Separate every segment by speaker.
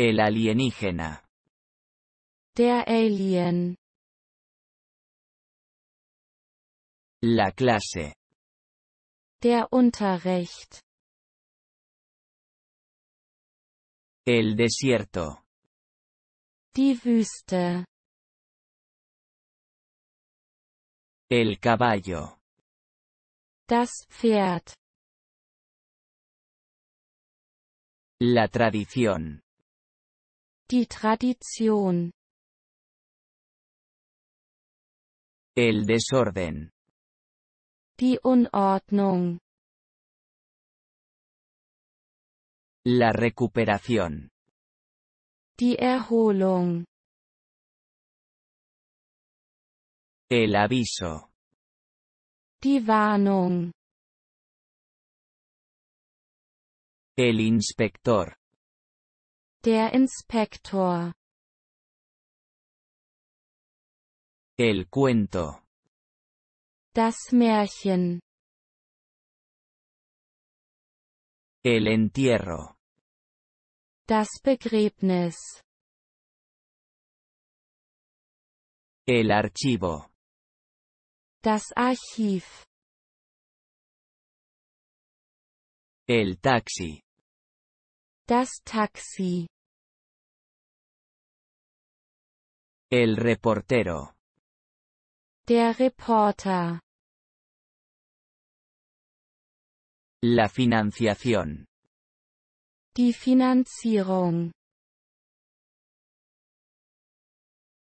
Speaker 1: El alienígena. Der Alien. La clase. Der Unterricht. El desierto. Die Wüste. El caballo. Das Pferd. La tradición. Die Tradition. El desorden. Die Unordnung. La recuperación. Die Erholung. El aviso. Die Warnung. El inspector. Der Inspektor. El cuento. Das Märchen. El entierro. Das Begräbnis. El archivo. Das Archiv. El taxi. Das Taxi. El reportero. Der Reporter. La financiación. Die Finanzierung.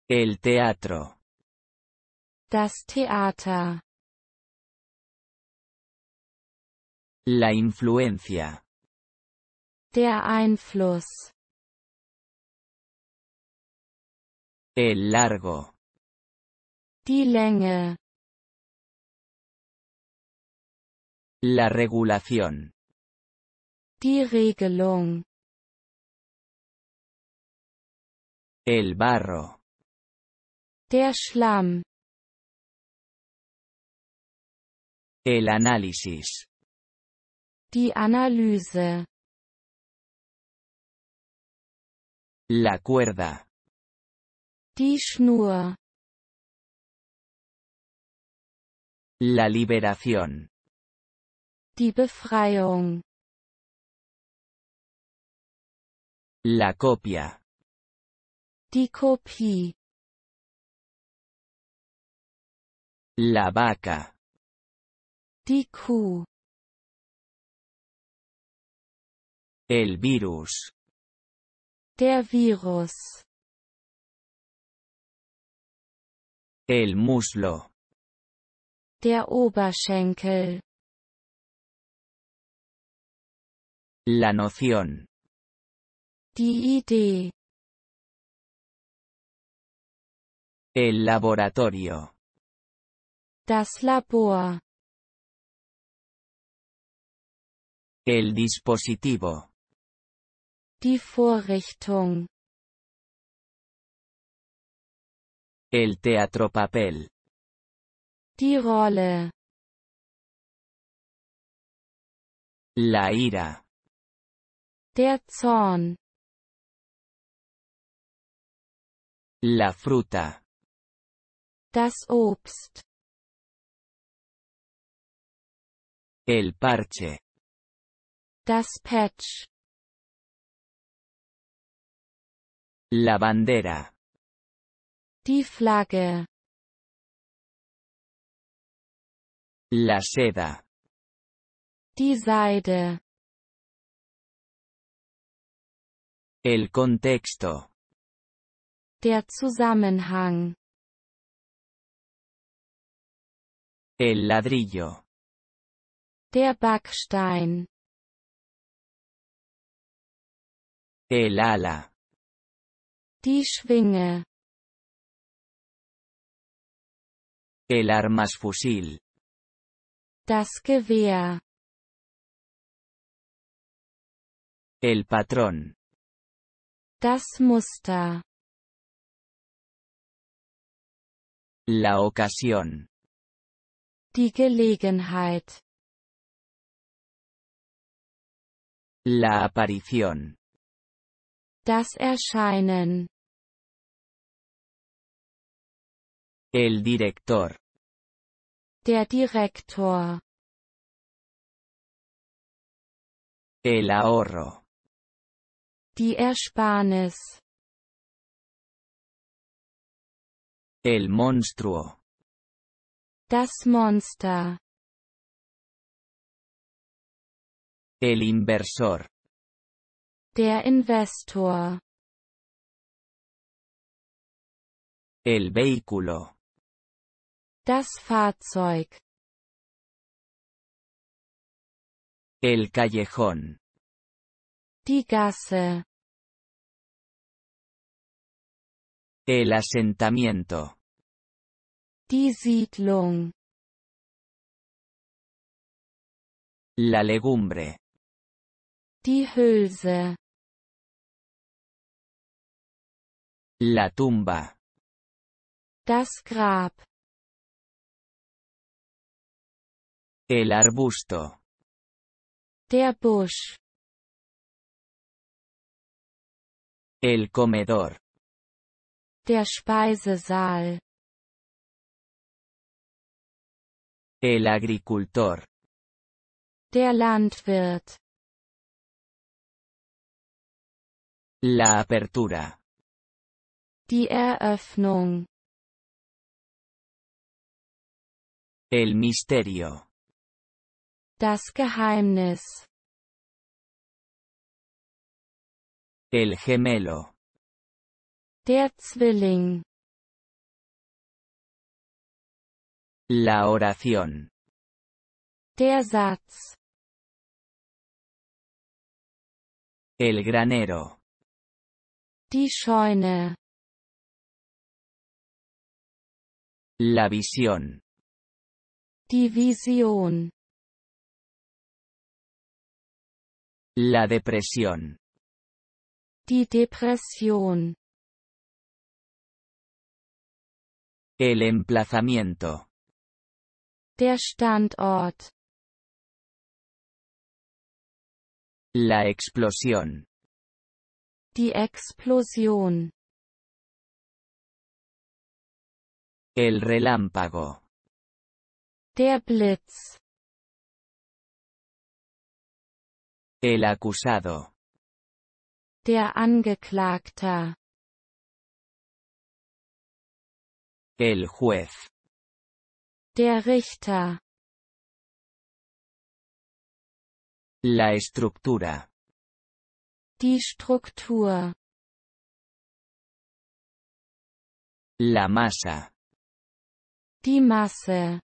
Speaker 1: El teatro. Das Theater. La influencia. Der Einfluss. El largo. Die Länge. La regulación. Die Regelung. El barro. Der Schlamm. El análisis. Die Analyse. La cuerda. Die La liberación. Die Befreiung. La copia. Die Kopie. La vaca. Die El virus. Virus. El muslo. Der Oberschenkel. La noción. El laboratorio. Das Labor. El dispositivo. Die Vorrichtung. El teatro papel. Die Rolle. La ira. Der Zorn. La fruta. Das Obst. El parche. Das Patch. La bandera. Die Flagge. La seda. Die Seide. El contexto. Der Zusammenhang. El ladrillo. Der Backstein. El ala. Die Schwinge. El armas fusil. Das Gewehr. El patrón. Das Muster. La ocasión. Die Gelegenheit. La aparición. Das Erscheinen. El director. Der Direktor. El ahorro. Die Ersparnis. El monstruo. Das Monster. El inversor. Der Investor. El vehículo. Das Fahrzeug. El callejón. Die Gasse. El asentamiento. Die Siedlung. La legumbre. Die Hülse. La tumba. Das Grab. El arbusto. Der Busch. El comedor. Der Speisesaal. El agricultor. Der Landwirt. La apertura. Die Eröffnung. El misterio. Das Geheimnis. El gemelo. Der Zwilling. La oración. Der Satz. El granero. Die Scheune. La visión. Die Vision. La depresión. Die depresión El emplazamiento. Der Standort. La explosión. La Explosion. El relámpago. Der Blitz. El acusado. Der Angeklagter. El juez. Der Richter. La estructura. Die Struktur. La masa. Die Masse.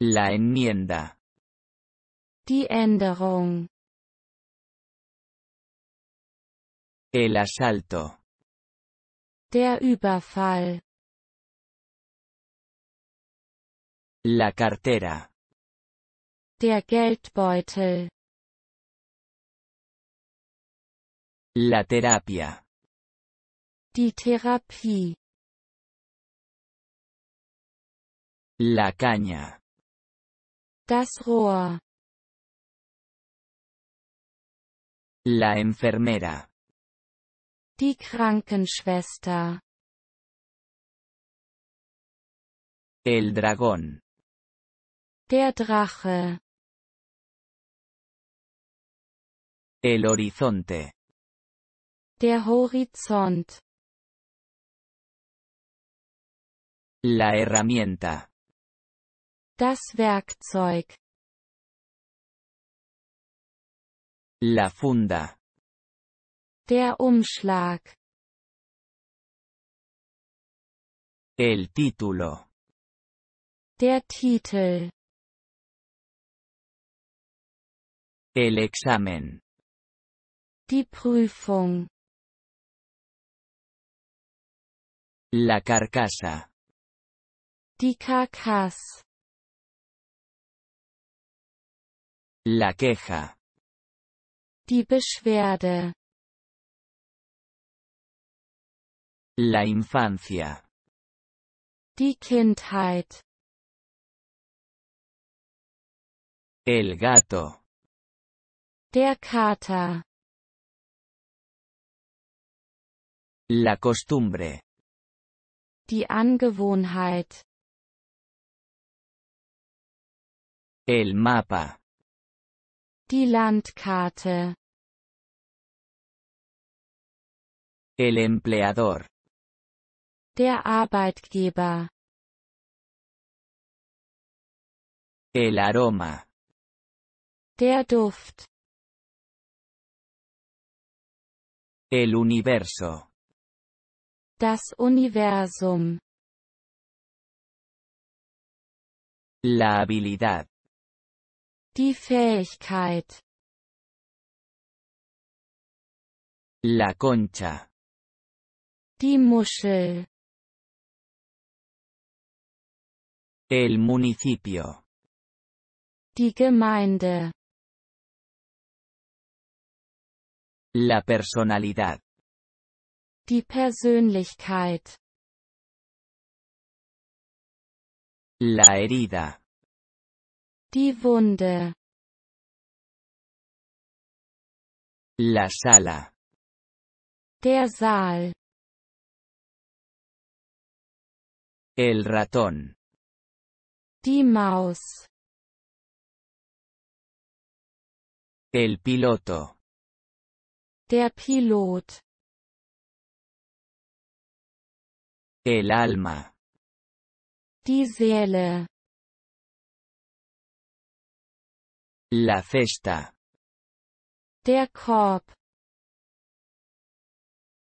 Speaker 1: La enmienda. Die Änderung. El asalto. Der Überfall. La cartera. Der Geldbeutel. La terapia. Die Therapie. La caña. Das La enfermera. Die Krankenschwester. El dragón. Der Drache. El horizonte. Der Horizont. La herramienta. Das Werkzeug. La funda. Der Umschlag. El título. Der Titel. El examen. Die Prüfung. La carcasa. Die La queja. Die Beschwerde. La infancia. Die Kindheit. El gato. Der Kater. La costumbre. Die Angewohnheit. El mapa. Die Landkarte. El empleador. Der Arbeitgeber. El aroma. Der Duft. El universo. Das Universum. La habilidad. Die Fähigkeit. La concha. Die Muschel. El municipio. Die Gemeinde. La personalidad. Die Persönlichkeit. La herida. Die Wunde. La sala. Der Saal. El ratón. Die Maus. El piloto. Der Pilot. El alma. Die Seele. La cesta. Der Korb.